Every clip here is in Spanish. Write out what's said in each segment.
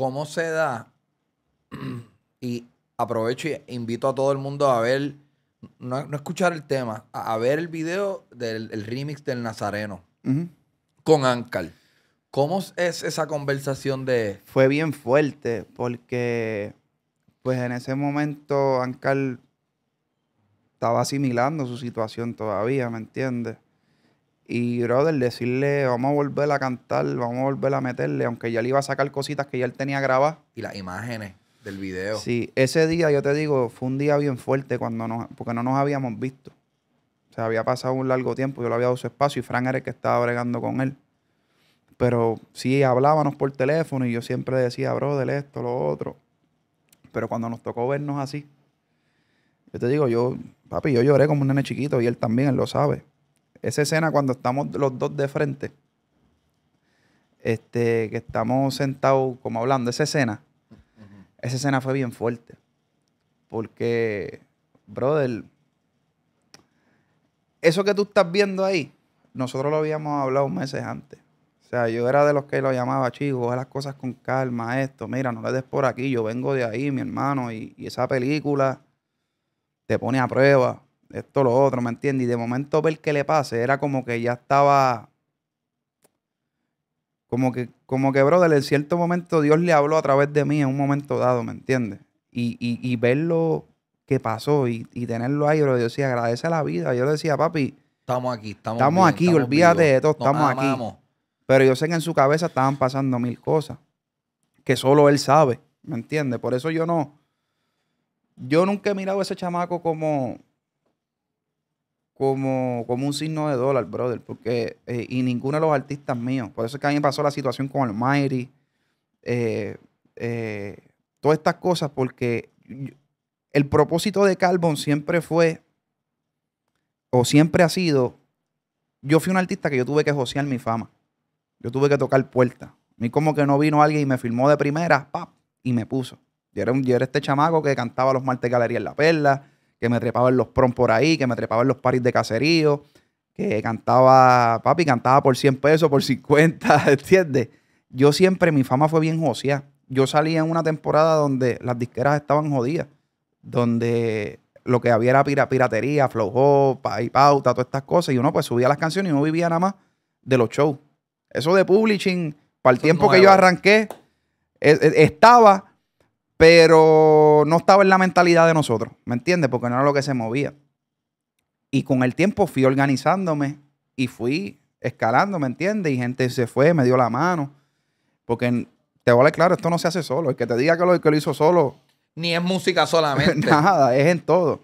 cómo se da, y aprovecho y invito a todo el mundo a ver, no, escuchar el tema, a, ver el video del remix del Nazareno con Ankar. ¿Cómo es esa conversación de...? Fue bien fuerte porque pues en ese momento Ankar estaba asimilando su situación todavía, ¿me entiendes? Y, brother, decirle, vamos a volver a cantar, vamos a volver a meterle, aunque ya le iba a sacar cositas que ya él tenía grabadas. Y las imágenes del video. Sí, ese día, yo te digo, fue un día bien fuerte cuando nos, porque no nos habíamos visto. O sea, había pasado un largo tiempo, yo le había dado su espacio y Frank era el que estaba bregando con él. Pero sí, hablábamos por teléfono y yo siempre decía, brother, esto, lo otro. Pero cuando nos tocó vernos así, yo te digo, yo, papi, yo lloré como un nene chiquito y él también, él lo sabe. Esa escena cuando estamos los dos de frente, este, que estamos sentados como hablando, esa escena, esa escena fue bien fuerte. Porque, brother, eso que tú estás viendo ahí, nosotros lo habíamos hablado meses antes. O sea, yo era de los que lo llamaba, chico, haz las cosas con calma, esto, mira, no le des por aquí, yo vengo de ahí, mi hermano, y esa película te pone a prueba esto, lo otro, ¿me entiendes? Y de momento ver que le pase, era como que ya estaba. Como que, como que, brother, en cierto momento Dios le habló a través de mí en un momento dado, ¿me entiendes? Y, y, lo que pasó y, y tenerlo ahí, bro, yo decía, agradece la vida. Yo decía, papi, estamos aquí, estamos, estamos aquí, olvídate de todo, estamos aquí. Pero yo sé que en su cabeza estaban pasando mil cosas que solo él sabe, ¿me entiendes? Por eso yo no, yo nunca he mirado a ese chamaco como, como, un signo de dólar, brother, porque eh, y ninguno de los artistas míos. Por eso es que a mí me pasó la situación con Almighty, eh, eh, todas estas cosas, porque el propósito de Carbon siempre fue, o siempre ha sido, yo fui un artista que yo tuve que josear mi fama. Yo tuve que tocar puertas. A mí como que no vino alguien y me filmó de primera, ¡pap! y me puso. Yo era, yo era este chamaco que cantaba los martes Galería en La Perla, que me trepaba en los prom por ahí, que me trepaba en los paris de caserío, que cantaba, papi, cantaba por 100 pesos, por 50, ¿entiendes? Yo siempre, mi fama fue bien josea. Yo salía en una temporada donde las disqueras estaban jodidas, donde lo que había era piratería, flojo, y pauta, todas estas cosas. Y uno pues subía las canciones y no vivía nada más de los shows. Eso de publishing, para el tiempo que yo arranqué, e-, e-, estaba, pero no estaba en la mentalidad de nosotros, ¿me entiendes? Porque no era lo que se movía. Y con el tiempo fui organizándome y fui escalando, ¿me entiendes? Y gente se fue, me dio la mano. Porque te vale claro, esto no se hace solo. El que te diga que lo, que lo hizo solo. Ni es música solamente. nada, es en todo.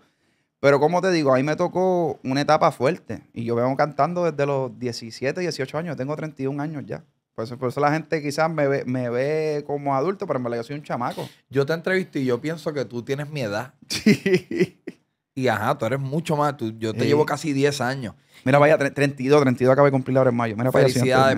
Pero como te digo, ahí me tocó una etapa fuerte. Y yo vengo cantando desde los 17, 18 años. Tengo 31 años ya. Por eso, por eso la gente quizás me ve, me ve como adulto, pero en verdad yo soy un chamaco. Yo te entrevisté y yo pienso que tú tienes mi edad. Sí. Y ajá, tú eres mucho más. Tú, yo te llevo casi 10 años. Mira, vaya, 32, 32 acabé de cumplir ahora en mayo. Mira, Felicidades,